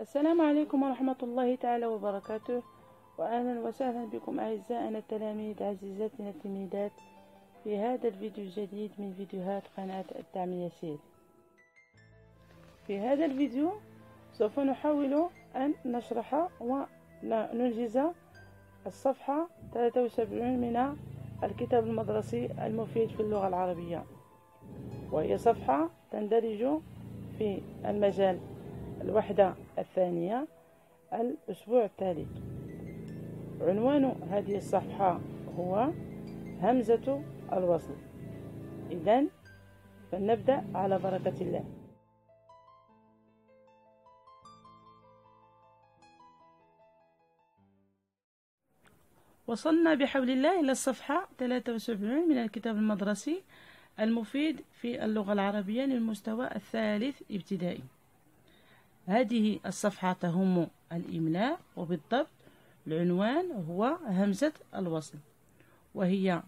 السلام عليكم ورحمة الله تعالى وبركاته وأهلا وسهلا بكم أعزائنا التلاميذ عزيزاتنا التلميذات في هذا الفيديو الجديد من فيديوهات قناة الدعم يسير في هذا الفيديو سوف نحاول أن نشرح وننجز الصفحة 73 من الكتاب المدرسي المفيد في اللغة العربية وهي صفحة تندرج في المجال الوحدة الثانية الأسبوع التالي عنوان هذه الصفحة هو همزة الوصل إذا فلنبدأ على بركة الله وصلنا بحول الله إلى الصفحة 73 من الكتاب المدرسي المفيد في اللغة العربية للمستوى الثالث ابتدائي هذه الصفحة تهم الإملاء وبالضبط العنوان هو همزة الوصل وهي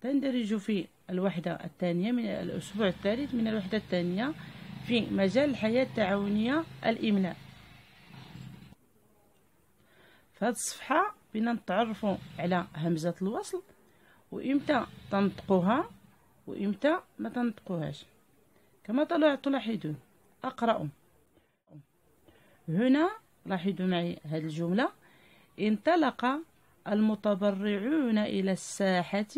تندرج في الوحدة الثانية من الأسبوع الثالث من الوحدة الثانية في مجال الحياة التعاونية الإملاء في هذه الصفحة بنا نتعرفوا على همزة الوصل وإمتى تنطقوها وإمتى ما تنطقوهاش كما تلاحظون أقرأ هنا لاحظوا معي هذه الجملة انطلق المتبرعون إلى الساحة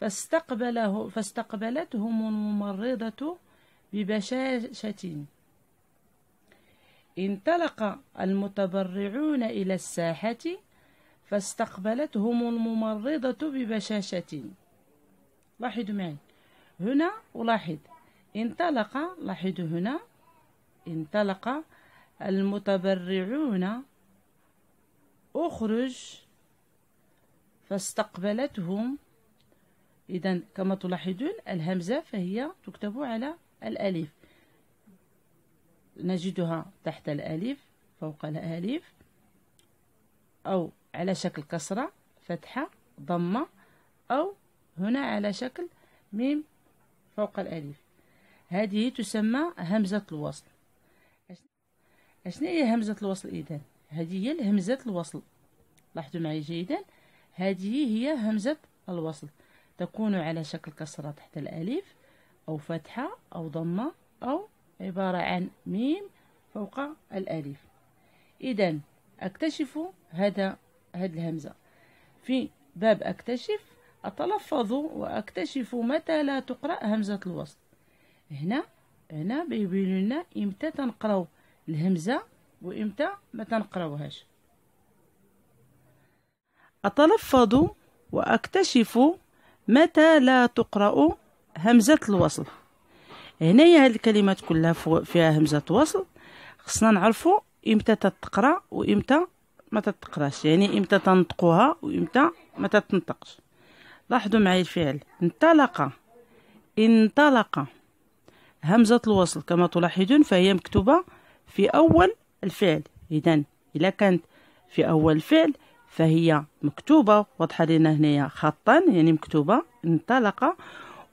فاستقبله فاستقبلتهم الممرضة ببشاشة انطلق المتبرعون إلى الساحة فاستقبلتهم الممرضة ببشاشة لاحظوا معي هنا ولاحظ انطلق لاحظوا هنا انطلق المتبرعون اخرج فاستقبلتهم إذا كما تلاحظون الهمزة فهي تكتب على الألف نجدها تحت الألف فوق الألف أو على شكل كسرة فتحة ضمة أو هنا على شكل ميم فوق الألف هذه تسمى همزة الوصل اشنا هي همزه الوصل إذن؟ هذه هي همزه الوصل لاحظوا معي جيدا هذه هي همزه الوصل تكون على شكل كسره تحت الالف او فتحه او ضمه او عباره عن ميم فوق الالف إذن اكتشف هذا هذه الهمزه في باب اكتشف اتلفظ واكتشف متى لا تقرا همزه الوصل هنا هنا بيبين لنا امتى تنقراو الهمزة وإمتى ما تنقراوهاش أتلفظ وأكتشف متى لا تقرأ همزة الوصل هنايا هاد الكلمات كلها فيها همزة وصل خصنا نعرفو إمتى تتقرأ وإمتى ما تتقراش يعني إمتى تنطقوها وإمتى ما تتنطقش لاحظوا معايا الفعل انطلق انطلق همزة الوصل كما تلاحظون فهي مكتوبة في أول الفعل إذا إذا كانت في أول الفعل فهي مكتوبة واضحة لنا هنايا خطا يعني مكتوبة انطلق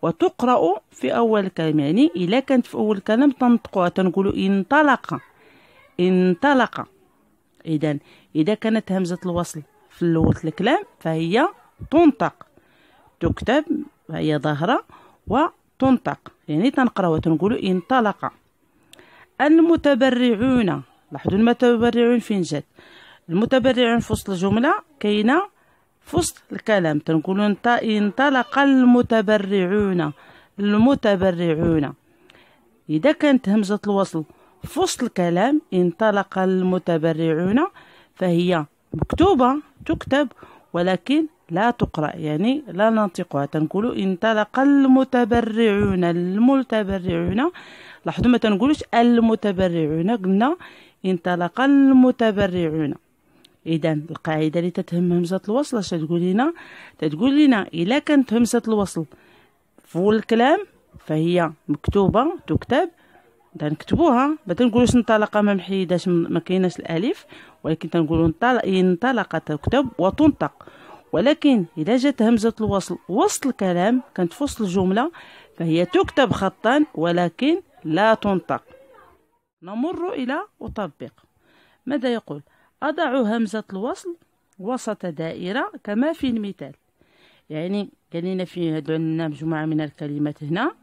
وتقرأ في أول كلمة يعني إلا كانت في أول كلام تنطقوها تنقول انطلق انطلق إذا إذا كانت همزة الوصل في الأول الكلام فهي تنطق تكتب هي ظاهرة وتنطق يعني تنقرأ وتنقول انطلق المتبرعون لاحظوا المتبرعون فين جات المتبرعون في وسط الجملة كاينة في وسط الكلام تنقولوا انطلق المتبرعون المتبرعون إذا كانت همزة الوصل في وسط الكلام انطلق المتبرعون فهي مكتوبة تكتب ولكن لا تقرأ يعني لا ننطقها تنقولو انطلق المتبرعون المتبرعون لاحظوا ما تنقولوش المتبرعون قلنا انطلق المتبرعون اذا القاعده اللي تتهم همزه الوصل اش تقول لنا تتقول لنا الا كانت همزه الوصل في الكلام فهي مكتوبه تكتب تنكتبوها ما تنقولوش انطلق ما محيداش ما كايناش الالف ولكن تنقولوا انطلق تكتب وتنطق ولكن اذا جات همزه الوصل وسط الكلام كانت في وسط الجمله فهي تكتب خطا ولكن لا تنطق نمر إلى أطبق ماذا يقول أضع همزة الوصل وسط دائرة كما في المثال يعني قال لنا في هاد عندنا مجموعة من الكلمات هنا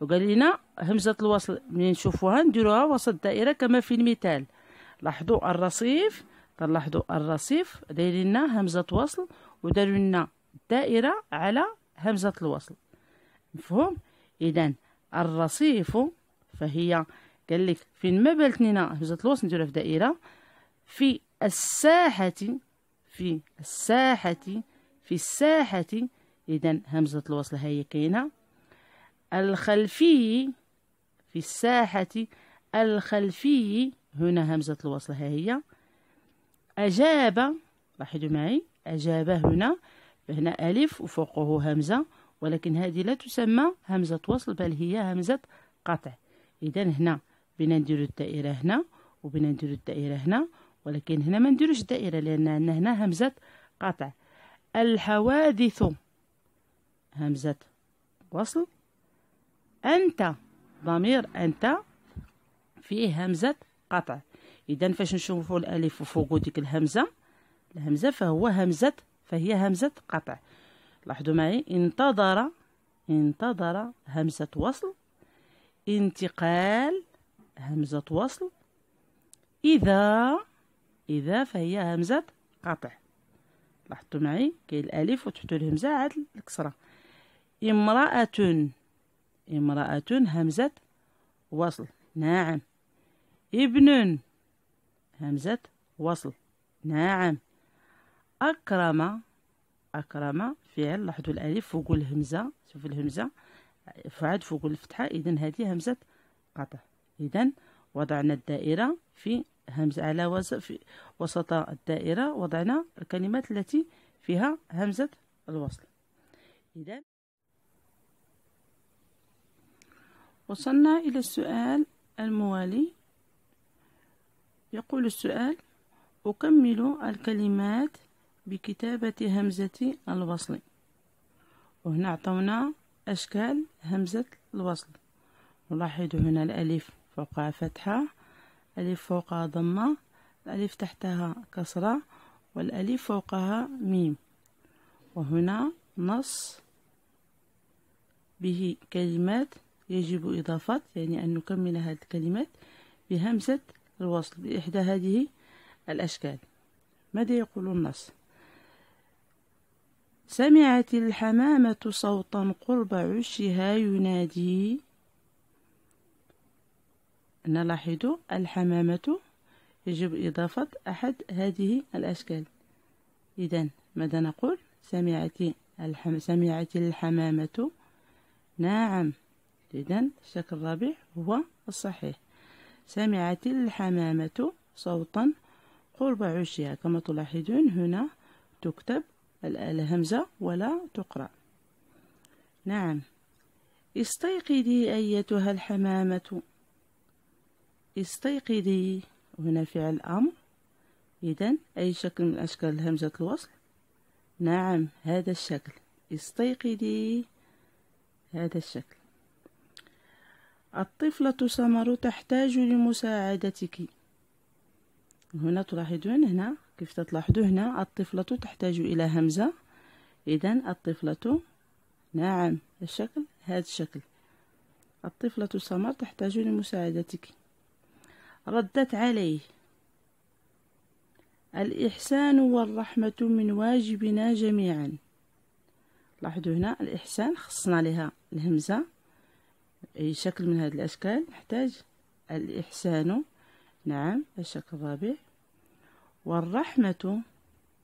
وقال لنا همزة الوصل من نشوفوها نديروها وسط دائرة كما في المثال لاحظوا الرصيف تلاحظوا الرصيف داير لنا همزة وصل وداروا لنا دائرة على همزة الوصل مفهوم إذا الرصيف فهي قال لك فين ما بالتنينا همزه الوصل نديروها في دائره في الساحه في الساحه في الساحه اذا همزه الوصل هي كاينه الخلفي في الساحه الخلفي هنا همزه الوصل ها هي اجاب لاحظوا معي اجاب هنا فهنا الف وفوقه همزه ولكن هذه لا تسمى همزه وصل بل هي همزه قطع اذا هنا بنا نديرو الدائره هنا وبنا نديرو الدائره هنا ولكن هنا ما نديروش الدائره لان هنا همزه قطع الحوادث همزه وصل انت ضمير انت فيه همزه قطع اذا فاش نشوفوا الالف فوق ديك الهمزه الهمزه فهو همزه فهي همزه قطع لاحظوا معي انتظر انتظر همزه وصل انتقال همزة وصل إذا إذا فهي همزة قطع لاحظتوا معي كاين الألف وتحتو الهمزة عاد الكسرة امرأة امرأة همزة وصل نعم ابن همزة وصل نعم أكرم أكرم فعل لاحظوا الألف فوق الهمزة شوفوا الهمزة فعاد فوق الفتحة إذا هذه همزة قطع إذا وضعنا الدائرة في همزة على في وسط الدائرة وضعنا الكلمات التي فيها همزة الوصل إذا وصلنا إلى السؤال الموالي يقول السؤال أكمل الكلمات بكتابة همزة الوصل وهنا عطونا أشكال همزة الوصل نلاحظ هنا الألف فوقها فتحة الألف فوقها ضمة الألف تحتها كسرة والألف فوقها ميم وهنا نص به كلمات يجب إضافة يعني أن نكمل هذه الكلمات بهمزة الوصل بإحدى هذه الأشكال ماذا يقول النص سمعت الحمامة صوتا قرب عشها ينادي نلاحظ الحمامة يجب إضافة أحد هذه الأشكال إذا ماذا نقول سمعت الحم... سمعت الحمامة نعم إذا الشكل الرابع هو الصحيح سمعت الحمامة صوتا قرب عشها كما تلاحظون هنا تكتب الهمزة ولا تقرأ نعم استيقظي أيتها الحمامة استيقظي هنا فعل أمر إذا أي شكل من أشكال همزة الوصل نعم هذا الشكل استيقظي هذا الشكل الطفلة سمر تحتاج لمساعدتك هنا تلاحظون هنا كيف تلاحظوا هنا الطفلة تحتاج إلى همزة إذا الطفلة نعم الشكل هذا الشكل الطفلة سمر تحتاج لمساعدتك ردت عليه الإحسان والرحمة من واجبنا جميعا لاحظوا هنا الإحسان خصنا لها الهمزة أي شكل من هذه الأشكال نحتاج الإحسان نعم الشق الرابع والرحمة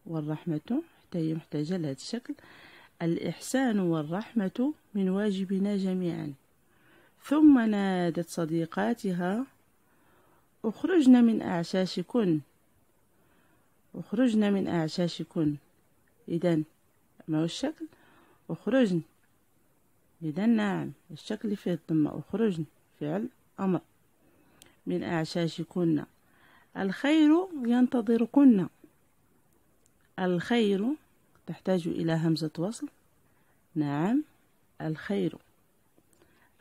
والرحمة حتى هي محتاجة لهذا الشكل الإحسان والرحمة من واجبنا جميعا ثم نادت صديقاتها اخرجن من أعشاشكن اخرجن من أعشاشكن إذا ما هو الشكل اخرجن إذا نعم الشكل فيه الضمة اخرجن فعل أمر من أعشاشكن الخير ينتظركن الخير تحتاج إلى همزة وصل نعم الخير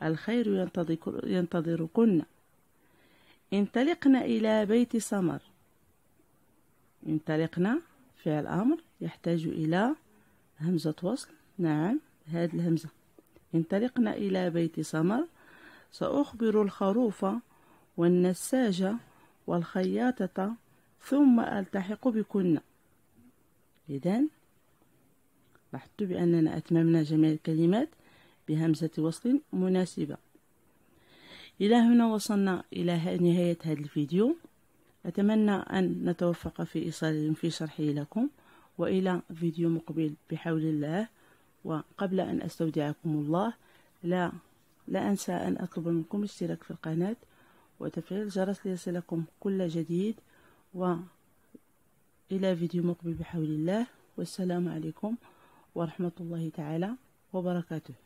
الخير ينتظركن انطلقنا إلى بيت سمر انطلقنا فعل أمر يحتاج إلى همزة وصل نعم هذه الهمزة انطلقنا إلى بيت سمر سأخبر الخروف والنساجة والخياطة ثم ألتحق بكن إذن لاحظت بأننا أتممنا جميع الكلمات بهمزة وصل مناسبة إلى هنا وصلنا إلى نهاية هذا الفيديو أتمنى أن نتوفق في إيصال في شرحه لكم وإلى فيديو مقبل بحول الله وقبل أن أستودعكم الله لا لا أنسى أن أطلب منكم اشتراك في القناة وتفعيل الجرس ليصلكم كل جديد وإلى فيديو مقبل بحول الله والسلام عليكم ورحمة الله تعالى وبركاته